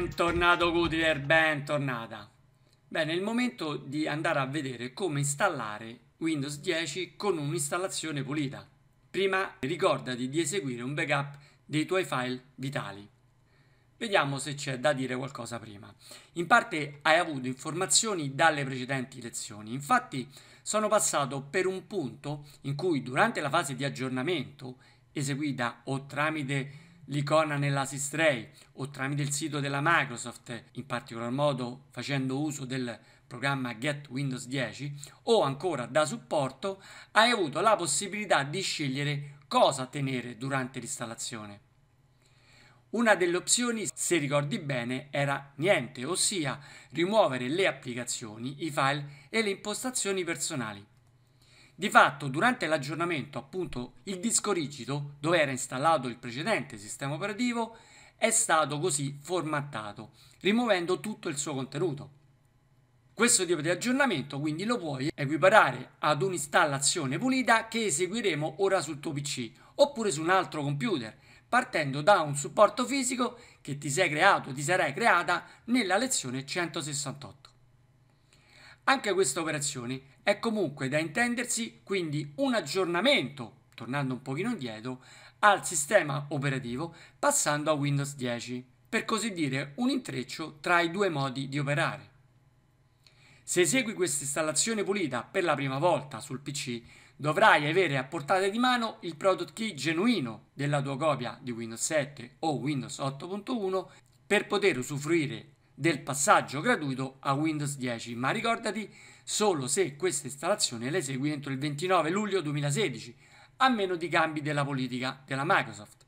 Bentornato Goodyear, bentornata. Bene, è il momento di andare a vedere come installare Windows 10 con un'installazione pulita. Prima ricordati di eseguire un backup dei tuoi file vitali. Vediamo se c'è da dire qualcosa prima. In parte hai avuto informazioni dalle precedenti lezioni, infatti sono passato per un punto in cui durante la fase di aggiornamento eseguita o tramite l'icona nell'ASIS Ray o tramite il sito della Microsoft, in particolar modo facendo uso del programma Get Windows 10 o ancora da supporto, hai avuto la possibilità di scegliere cosa tenere durante l'installazione. Una delle opzioni, se ricordi bene, era niente, ossia rimuovere le applicazioni, i file e le impostazioni personali. Di fatto, durante l'aggiornamento, appunto, il disco rigido, dove era installato il precedente sistema operativo, è stato così formattato, rimuovendo tutto il suo contenuto. Questo tipo di aggiornamento quindi lo puoi equiparare ad un'installazione pulita che eseguiremo ora sul tuo PC oppure su un altro computer, partendo da un supporto fisico che ti sei creato, ti sarai creata nella lezione 168. Anche questa operazione è comunque da intendersi quindi un aggiornamento, tornando un pochino indietro, al sistema operativo passando a Windows 10, per così dire un intreccio tra i due modi di operare. Se esegui questa installazione pulita per la prima volta sul PC, dovrai avere a portata di mano il product key genuino della tua copia di Windows 7 o Windows 8.1 per poter usufruire del passaggio gratuito a Windows 10, ma ricordati solo se questa installazione l'esegui entro il 29 luglio 2016, a meno di cambi della politica della Microsoft.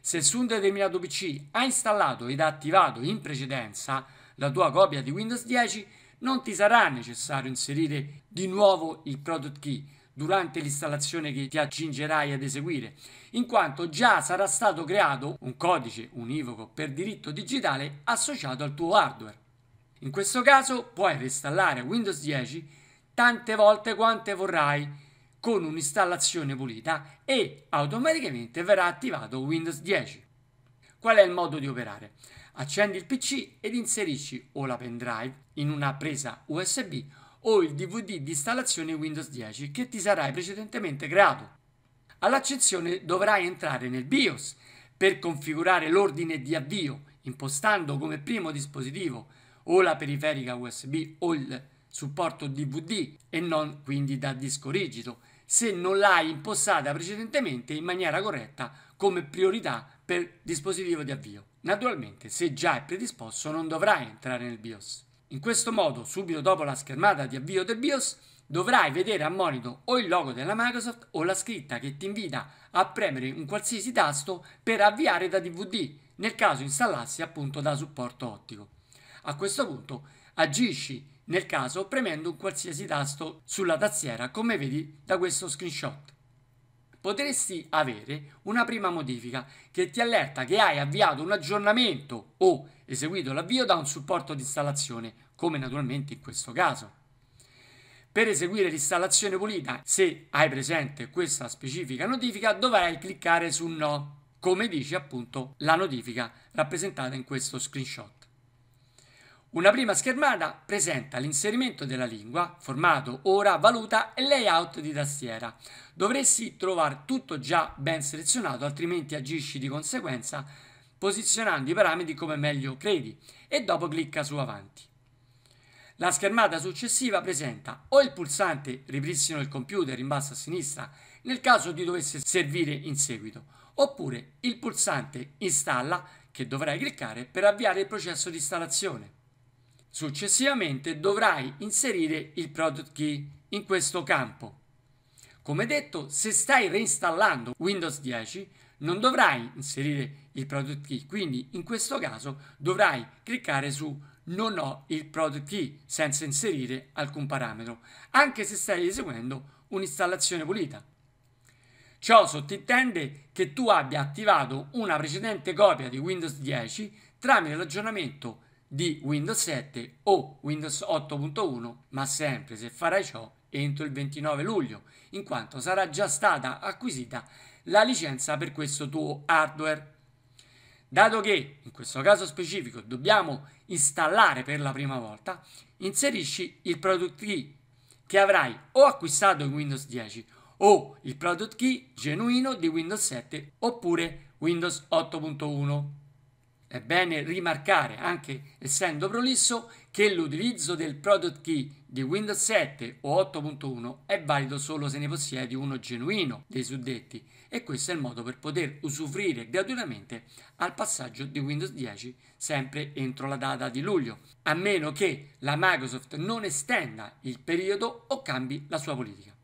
Se su un determinato PC hai installato ed attivato in precedenza la tua copia di Windows 10, non ti sarà necessario inserire di nuovo il product key durante l'installazione che ti accingerai ad eseguire, in quanto già sarà stato creato un codice univoco per diritto digitale associato al tuo hardware. In questo caso puoi reinstallare Windows 10 tante volte quante vorrai con un'installazione pulita e automaticamente verrà attivato Windows 10. Qual è il modo di operare? Accendi il PC ed inserisci o la pendrive in una presa USB o il DVD di installazione Windows 10 che ti sarai precedentemente creato. All'accezione dovrai entrare nel BIOS per configurare l'ordine di avvio, impostando come primo dispositivo o la periferica USB o il supporto DVD e non quindi da disco rigido, se non l'hai impostata precedentemente in maniera corretta come priorità per dispositivo di avvio. Naturalmente, se già è predisposto, non dovrai entrare nel BIOS. In questo modo, subito dopo la schermata di avvio del BIOS, dovrai vedere a monito o il logo della Microsoft o la scritta che ti invita a premere un qualsiasi tasto per avviare da DVD, nel caso installassi appunto da supporto ottico. A questo punto agisci nel caso premendo un qualsiasi tasto sulla tastiera come vedi da questo screenshot potresti avere una prima modifica che ti allerta che hai avviato un aggiornamento o eseguito l'avvio da un supporto di installazione, come naturalmente in questo caso. Per eseguire l'installazione pulita, se hai presente questa specifica notifica, dovrai cliccare su No, come dice appunto la notifica rappresentata in questo screenshot. Una prima schermata presenta l'inserimento della lingua, formato, ora, valuta e layout di tastiera. Dovresti trovare tutto già ben selezionato, altrimenti agisci di conseguenza posizionando i parametri come meglio credi e dopo clicca su avanti. La schermata successiva presenta o il pulsante ripristino il computer in basso a sinistra nel caso ti dovesse servire in seguito, oppure il pulsante installa che dovrai cliccare per avviare il processo di installazione. Successivamente dovrai inserire il product key in questo campo. Come detto, se stai reinstallando Windows 10 non dovrai inserire il product key, quindi in questo caso dovrai cliccare su non ho il product key senza inserire alcun parametro, anche se stai eseguendo un'installazione pulita. Ciò sottintende che tu abbia attivato una precedente copia di Windows 10 tramite l'aggiornamento di Windows 7 o Windows 8.1, ma sempre se farai ciò entro il 29 luglio, in quanto sarà già stata acquisita la licenza per questo tuo hardware. Dato che in questo caso specifico dobbiamo installare per la prima volta, inserisci il product key che avrai o acquistato in Windows 10 o il product key genuino di Windows 7 oppure Windows 8.1. È bene rimarcare, anche essendo prolisso, che l'utilizzo del product key di Windows 7 o 8.1 è valido solo se ne possiedi uno genuino dei suddetti e questo è il modo per poter usufruire gratuitamente al passaggio di Windows 10 sempre entro la data di luglio, a meno che la Microsoft non estenda il periodo o cambi la sua politica.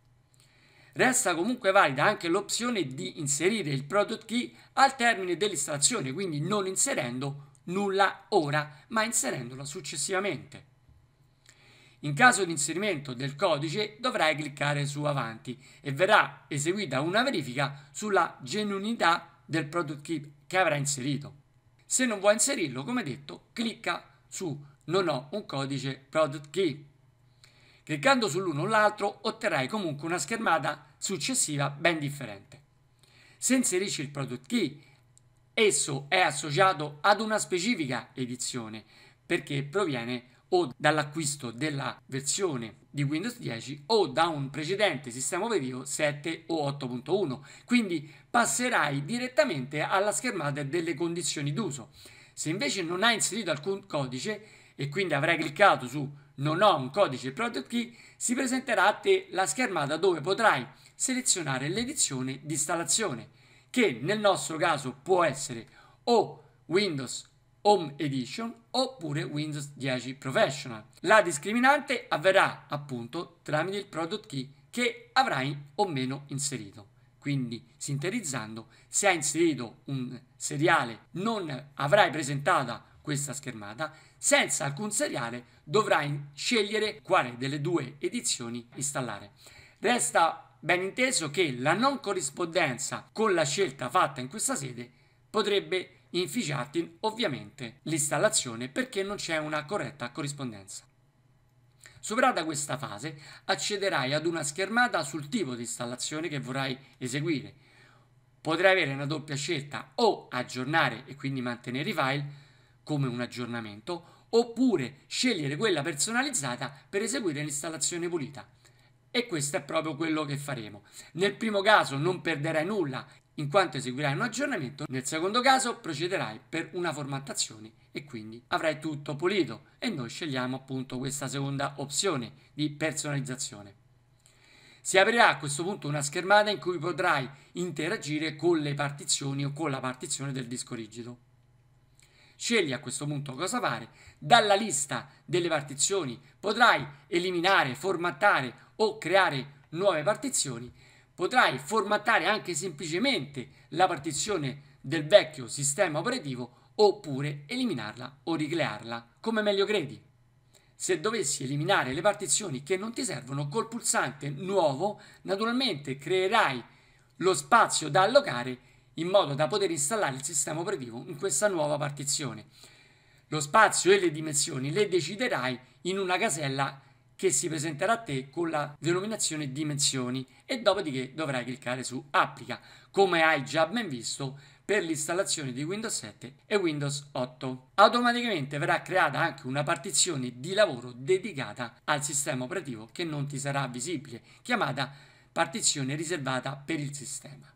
Resta comunque valida anche l'opzione di inserire il product key al termine dell'estrazione, quindi non inserendo nulla ora, ma inserendola successivamente. In caso di inserimento del codice dovrai cliccare su avanti e verrà eseguita una verifica sulla genuinità del product key che avrà inserito. Se non vuoi inserirlo, come detto, clicca su non ho un codice product key. Cliccando sull'uno o l'altro otterrai comunque una schermata successiva ben differente. Se inserisci il product key, esso è associato ad una specifica edizione perché proviene o dall'acquisto della versione di Windows 10 o da un precedente sistema operativo 7 o 8.1. Quindi passerai direttamente alla schermata delle condizioni d'uso. Se invece non hai inserito alcun codice e quindi avrai cliccato su non ho un codice product key, si presenterà a te la schermata dove potrai selezionare l'edizione di installazione, che nel nostro caso può essere o Windows Home Edition oppure Windows 10 Professional. La discriminante avverrà appunto tramite il product key che avrai o meno inserito. Quindi, sintetizzando, se hai inserito un seriale non avrai presentata questa schermata, senza alcun seriale dovrai scegliere quale delle due edizioni installare. Resta ben inteso che la non corrispondenza con la scelta fatta in questa sede potrebbe inficiarti ovviamente l'installazione perché non c'è una corretta corrispondenza. Superata questa fase accederai ad una schermata sul tipo di installazione che vorrai eseguire. Potrai avere una doppia scelta o aggiornare e quindi mantenere i file come un aggiornamento, oppure scegliere quella personalizzata per eseguire l'installazione pulita. E questo è proprio quello che faremo. Nel primo caso non perderai nulla in quanto eseguirai un aggiornamento, nel secondo caso procederai per una formattazione e quindi avrai tutto pulito e noi scegliamo appunto questa seconda opzione di personalizzazione. Si aprirà a questo punto una schermata in cui potrai interagire con le partizioni o con la partizione del disco rigido. Scegli a questo punto cosa fare. Dalla lista delle partizioni potrai eliminare, formattare o creare nuove partizioni. Potrai formattare anche semplicemente la partizione del vecchio sistema operativo oppure eliminarla o ricrearla come meglio credi. Se dovessi eliminare le partizioni che non ti servono col pulsante nuovo, naturalmente creerai lo spazio da allocare in modo da poter installare il sistema operativo in questa nuova partizione. Lo spazio e le dimensioni le deciderai in una casella che si presenterà a te con la denominazione dimensioni e dopodiché dovrai cliccare su applica come hai già ben visto per l'installazione di Windows 7 e Windows 8. Automaticamente verrà creata anche una partizione di lavoro dedicata al sistema operativo che non ti sarà visibile, chiamata partizione riservata per il sistema.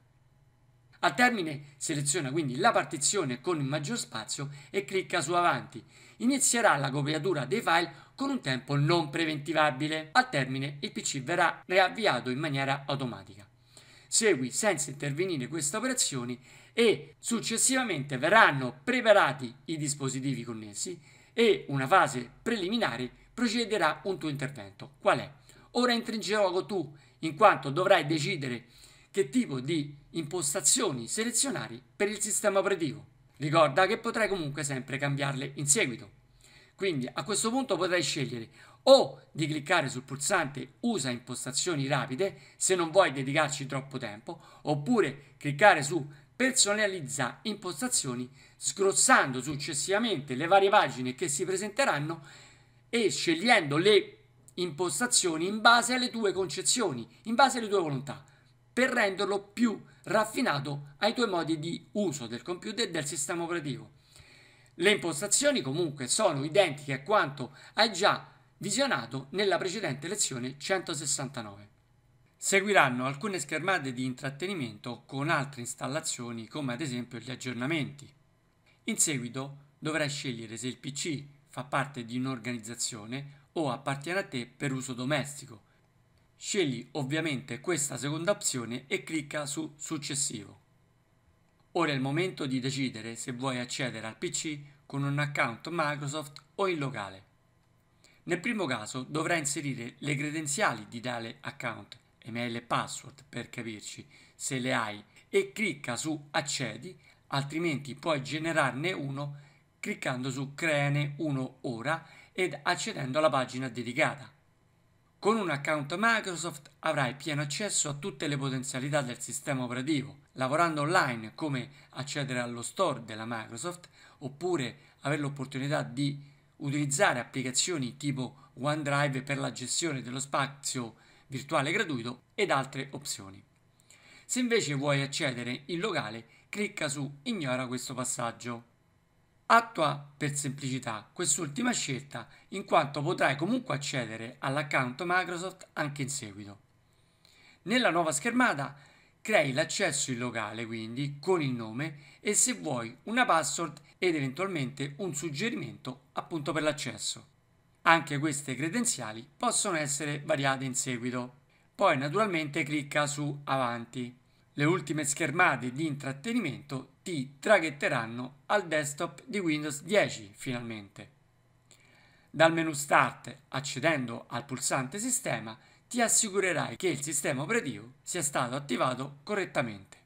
A termine seleziona quindi la partizione con il maggior spazio e clicca su Avanti. Inizierà la copiatura dei file con un tempo non preventivabile. Al termine il PC verrà riavviato in maniera automatica. Segui senza intervenire queste operazioni e successivamente verranno preparati i dispositivi connessi e una fase preliminare procederà un tuo intervento. Qual è? Ora entri in gioco tu, in quanto dovrai decidere che tipo di impostazioni selezionare per il sistema operativo. Ricorda che potrai comunque sempre cambiarle in seguito. Quindi a questo punto potrai scegliere o di cliccare sul pulsante usa impostazioni rapide se non vuoi dedicarci troppo tempo oppure cliccare su personalizza impostazioni sgrossando successivamente le varie pagine che si presenteranno e scegliendo le impostazioni in base alle tue concezioni, in base alle tue volontà per renderlo più raffinato ai tuoi modi di uso del computer e del sistema operativo. Le impostazioni comunque sono identiche a quanto hai già visionato nella precedente lezione 169. Seguiranno alcune schermate di intrattenimento con altre installazioni come ad esempio gli aggiornamenti. In seguito dovrai scegliere se il PC fa parte di un'organizzazione o appartiene a te per uso domestico Scegli ovviamente questa seconda opzione e clicca su Successivo. Ora è il momento di decidere se vuoi accedere al PC con un account Microsoft o in locale. Nel primo caso dovrai inserire le credenziali di tale account, email e password per capirci se le hai e clicca su accedi, altrimenti puoi generarne uno cliccando su creane uno ora ed accedendo alla pagina dedicata. Con un account Microsoft avrai pieno accesso a tutte le potenzialità del sistema operativo, lavorando online come accedere allo store della Microsoft oppure avere l'opportunità di utilizzare applicazioni tipo OneDrive per la gestione dello spazio virtuale gratuito ed altre opzioni. Se invece vuoi accedere in locale, clicca su Ignora questo passaggio. Attua per semplicità quest'ultima scelta in quanto potrai comunque accedere all'account Microsoft anche in seguito. Nella nuova schermata crei l'accesso in locale quindi con il nome e se vuoi una password ed eventualmente un suggerimento appunto per l'accesso. Anche queste credenziali possono essere variate in seguito. Poi naturalmente clicca su Avanti. Le ultime schermate di intrattenimento ti traghetteranno al desktop di Windows 10 finalmente. Dal menu Start, accedendo al pulsante Sistema, ti assicurerai che il sistema operativo sia stato attivato correttamente.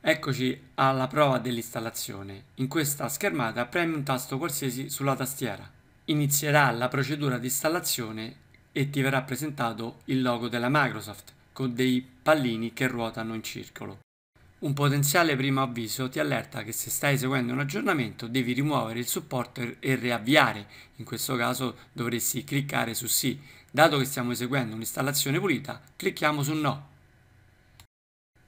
Eccoci alla prova dell'installazione. In questa schermata premi un tasto qualsiasi sulla tastiera. Inizierà la procedura di installazione e ti verrà presentato il logo della Microsoft con dei pallini che ruotano in circolo. Un potenziale primo avviso ti allerta che se stai eseguendo un aggiornamento devi rimuovere il supporto e riavviare, in questo caso dovresti cliccare su sì. Dato che stiamo eseguendo un'installazione pulita, clicchiamo su no.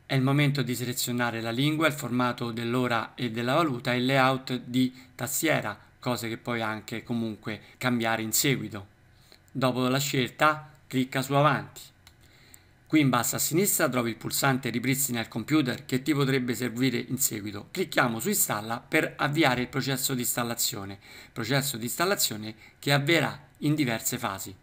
È il momento di selezionare la lingua, il formato dell'ora e della valuta e il layout di tastiera, cose che puoi anche comunque cambiare in seguito. Dopo la scelta, clicca su Avanti. Qui in basso a sinistra trovi il pulsante Ripristina il computer che ti potrebbe servire in seguito. Clicchiamo su Installa per avviare il processo di installazione, processo di installazione che avverrà in diverse fasi.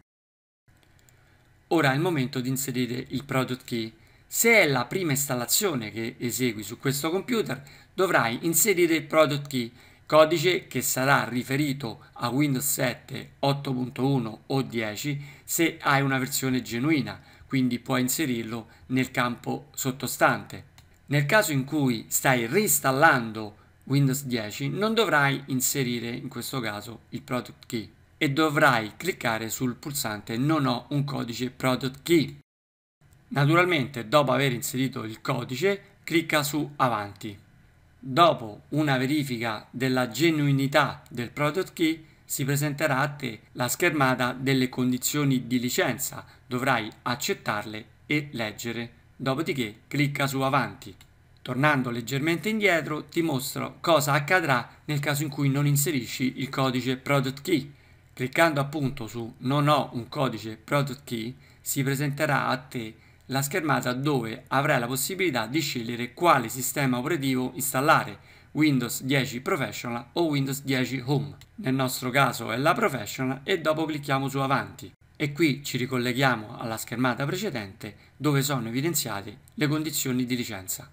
Ora è il momento di inserire il product key. Se è la prima installazione che esegui su questo computer, dovrai inserire il product key codice che sarà riferito a Windows 7, 8.1 o 10 se hai una versione genuina, quindi puoi inserirlo nel campo sottostante. Nel caso in cui stai reinstallando Windows 10 non dovrai inserire in questo caso il product key e dovrai cliccare sul pulsante non ho un codice product key. Naturalmente dopo aver inserito il codice clicca su avanti. Dopo una verifica della genuinità del product key si presenterà a te la schermata delle condizioni di licenza, dovrai accettarle e leggere, dopodiché clicca su avanti. Tornando leggermente indietro ti mostro cosa accadrà nel caso in cui non inserisci il codice product key. Cliccando appunto su non ho un codice product key si presenterà a te la schermata dove avrai la possibilità di scegliere quale sistema operativo installare, Windows 10 Professional o Windows 10 Home. Nel nostro caso è la Professional e dopo clicchiamo su Avanti. E qui ci ricolleghiamo alla schermata precedente dove sono evidenziate le condizioni di licenza.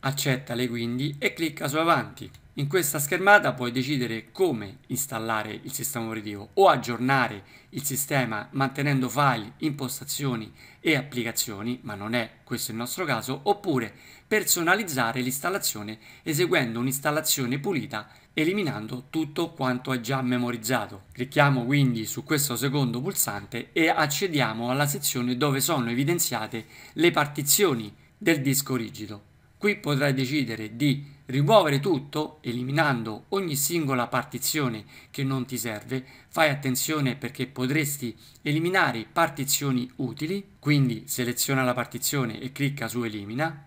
Accettale quindi e clicca su Avanti. In questa schermata puoi decidere come installare il sistema operativo o aggiornare il sistema mantenendo file, impostazioni e applicazioni, ma non è questo il nostro caso, oppure personalizzare l'installazione eseguendo un'installazione pulita eliminando tutto quanto è già memorizzato. Clicchiamo quindi su questo secondo pulsante e accediamo alla sezione dove sono evidenziate le partizioni del disco rigido. Qui potrai decidere di rimuovere tutto eliminando ogni singola partizione che non ti serve. Fai attenzione perché potresti eliminare partizioni utili, quindi seleziona la partizione e clicca su elimina.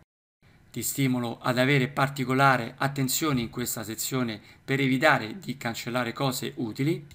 Ti stimolo ad avere particolare attenzione in questa sezione per evitare di cancellare cose utili.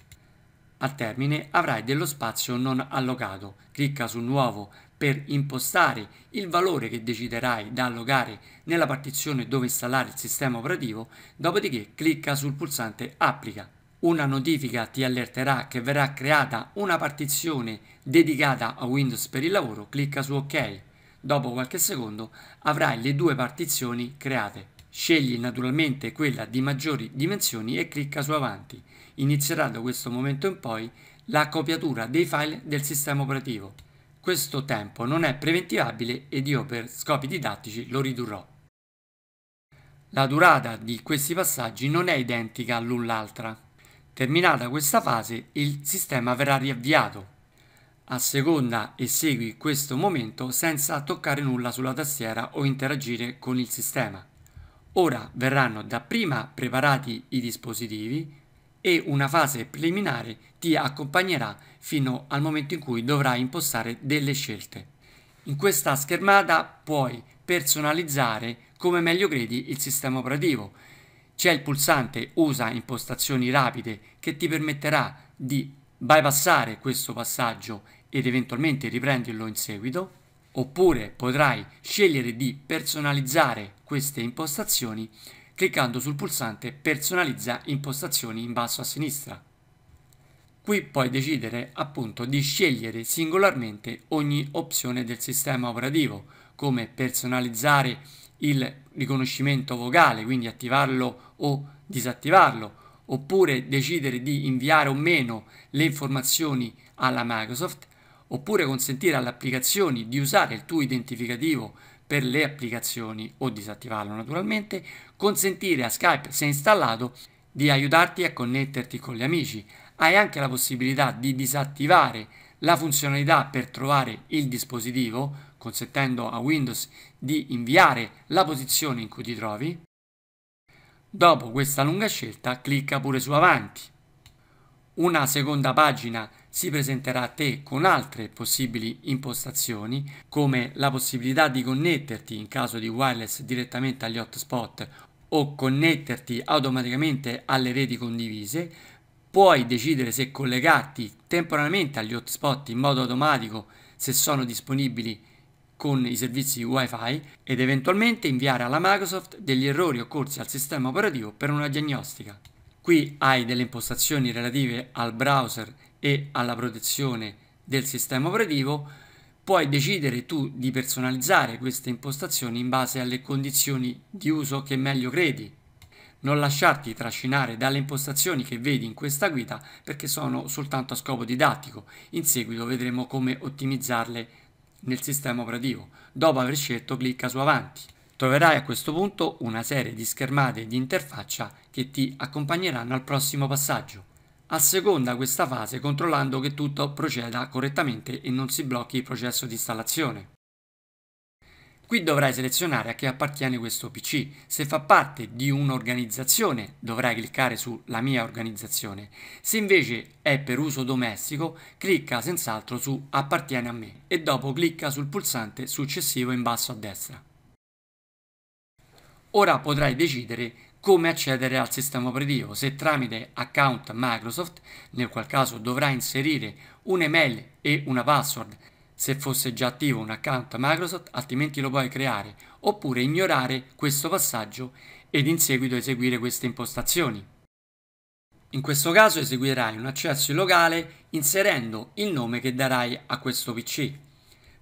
Al termine avrai dello spazio non allocato. Clicca su nuovo per impostare il valore che deciderai da allogare nella partizione dove installare il sistema operativo, dopodiché clicca sul pulsante Applica. Una notifica ti allerterà che verrà creata una partizione dedicata a Windows per il lavoro, clicca su OK. Dopo qualche secondo avrai le due partizioni create. Scegli naturalmente quella di maggiori dimensioni e clicca su Avanti. Inizierà da questo momento in poi la copiatura dei file del sistema operativo. Questo tempo non è preventivabile ed io per scopi didattici lo ridurrò. La durata di questi passaggi non è identica l'un l'altra. Terminata questa fase, il sistema verrà riavviato. A seconda e segui questo momento senza toccare nulla sulla tastiera o interagire con il sistema. Ora verranno dapprima preparati i dispositivi, e una fase preliminare ti accompagnerà fino al momento in cui dovrai impostare delle scelte. In questa schermata puoi personalizzare come meglio credi il sistema operativo. C'è il pulsante Usa impostazioni rapide che ti permetterà di bypassare questo passaggio ed eventualmente riprenderlo in seguito, oppure potrai scegliere di personalizzare queste impostazioni cliccando sul pulsante Personalizza impostazioni in basso a sinistra. Qui puoi decidere appunto di scegliere singolarmente ogni opzione del sistema operativo, come personalizzare il riconoscimento vocale, quindi attivarlo o disattivarlo, oppure decidere di inviare o meno le informazioni alla Microsoft, oppure consentire alle applicazioni di usare il tuo identificativo per le applicazioni o disattivarlo naturalmente, consentire a Skype, se installato, di aiutarti a connetterti con gli amici. Hai anche la possibilità di disattivare la funzionalità per trovare il dispositivo, consentendo a Windows di inviare la posizione in cui ti trovi. Dopo questa lunga scelta, clicca pure su Avanti. Una seconda pagina si presenterà a te con altre possibili impostazioni, come la possibilità di connetterti in caso di wireless direttamente agli hotspot o connetterti automaticamente alle reti condivise, puoi decidere se collegarti temporaneamente agli hotspot in modo automatico se sono disponibili con i servizi wifi ed eventualmente inviare alla Microsoft degli errori occorsi al sistema operativo per una diagnostica. Qui hai delle impostazioni relative al browser e alla protezione del sistema operativo puoi decidere tu di personalizzare queste impostazioni in base alle condizioni di uso che meglio credi. Non lasciarti trascinare dalle impostazioni che vedi in questa guida perché sono soltanto a scopo didattico. In seguito vedremo come ottimizzarle nel sistema operativo. Dopo aver scelto clicca su avanti. Troverai a questo punto una serie di schermate di interfaccia che ti accompagneranno al prossimo passaggio asseconda questa fase controllando che tutto proceda correttamente e non si blocchi il processo di installazione. Qui dovrai selezionare a che appartiene questo PC. Se fa parte di un'organizzazione dovrai cliccare su La mia organizzazione. Se invece è per uso domestico, clicca senz'altro su Appartiene a me e dopo clicca sul pulsante successivo in basso a destra. Ora potrai decidere come accedere al sistema operativo, se tramite account Microsoft, nel qual caso dovrà inserire un'email e una password se fosse già attivo un account Microsoft, altrimenti lo puoi creare, oppure ignorare questo passaggio ed in seguito eseguire queste impostazioni. In questo caso eseguirai un accesso locale inserendo il nome che darai a questo PC.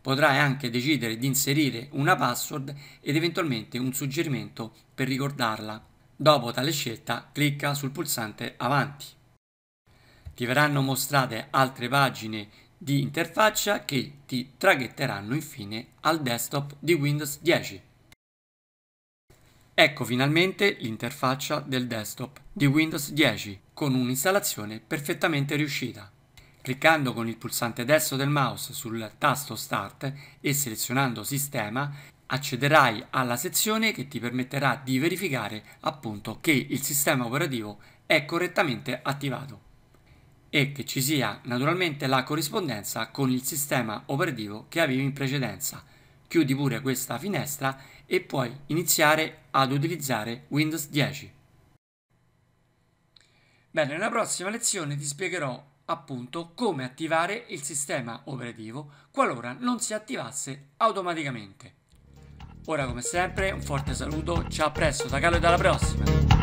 Potrai anche decidere di inserire una password ed eventualmente un suggerimento per ricordarla. Dopo tale scelta clicca sul pulsante Avanti. Ti verranno mostrate altre pagine di interfaccia che ti traghetteranno infine al desktop di Windows 10. Ecco finalmente l'interfaccia del desktop di Windows 10 con un'installazione perfettamente riuscita. Cliccando con il pulsante destro del mouse sul tasto Start e selezionando Sistema accederai alla sezione che ti permetterà di verificare appunto che il sistema operativo è correttamente attivato e che ci sia naturalmente la corrispondenza con il sistema operativo che avevi in precedenza. Chiudi pure questa finestra e puoi iniziare ad utilizzare Windows 10. Bene, nella prossima lezione ti spiegherò appunto come attivare il sistema operativo qualora non si attivasse automaticamente. Ora come sempre un forte saluto, ciao a presto da Calo e dalla prossima!